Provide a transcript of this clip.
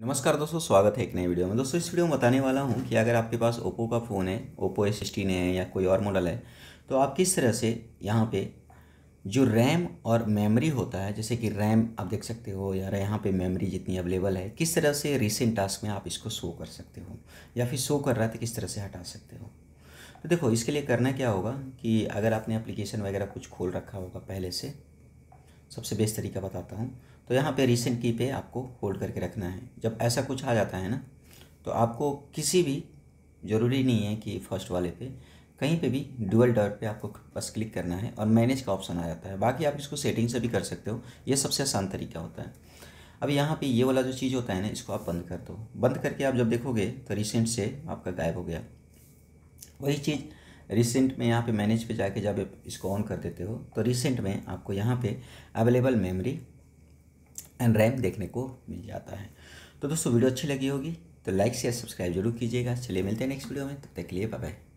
नमस्कार दोस्तों स्वागत है एक नई वीडियो में दोस्तों इस वीडियो में बताने वाला हूँ कि अगर आपके पास ओप्पो का फ़ोन है ओप्पो एस सिक्सटीन है या कोई और मॉडल है तो आप किस तरह से यहाँ पे जो रैम और मेमोरी होता है जैसे कि रैम आप देख सकते हो यार यहाँ पे मेमोरी जितनी अवेलेबल है किस तरह से रिसेंट टास्क में आप इसको शो कर सकते हो या फिर शो कर रहा है तो किस तरह से हटा सकते हो तो देखो इसके लिए करना क्या होगा कि अगर आपने अप्लीकेशन वगैरह कुछ खोल रखा होगा पहले से सबसे बेस्ट तरीका बताता हूँ तो यहाँ पे रिसेंट की पे आपको होल्ड करके रखना है जब ऐसा कुछ आ जाता है ना तो आपको किसी भी ज़रूरी नहीं है कि फर्स्ट वाले पे कहीं पे भी डुअल डॉट पे आपको बस क्लिक करना है और मैनेज का ऑप्शन आ जाता है बाकी आप इसको सेटिंग से भी कर सकते हो ये सबसे आसान तरीका होता है अब यहाँ पे ये वाला जो चीज़ होता है ना इसको आप बंद कर दो बंद करके आप जब देखोगे तो रिसेंट से आपका गायब हो गया वही चीज़ रिसेंट में यहाँ पे मैनेज पे जाके जब इसको ऑन कर देते हो तो रिसेंट में आपको यहाँ पे अवेलेबल मेमोरी एंड रैम देखने को मिल जाता है तो दोस्तों वीडियो अच्छी लगी होगी तो लाइक शेयर सब्सक्राइब जरूर कीजिएगा चलिए मिलते हैं नेक्स्ट वीडियो में तब तक के लिए बाय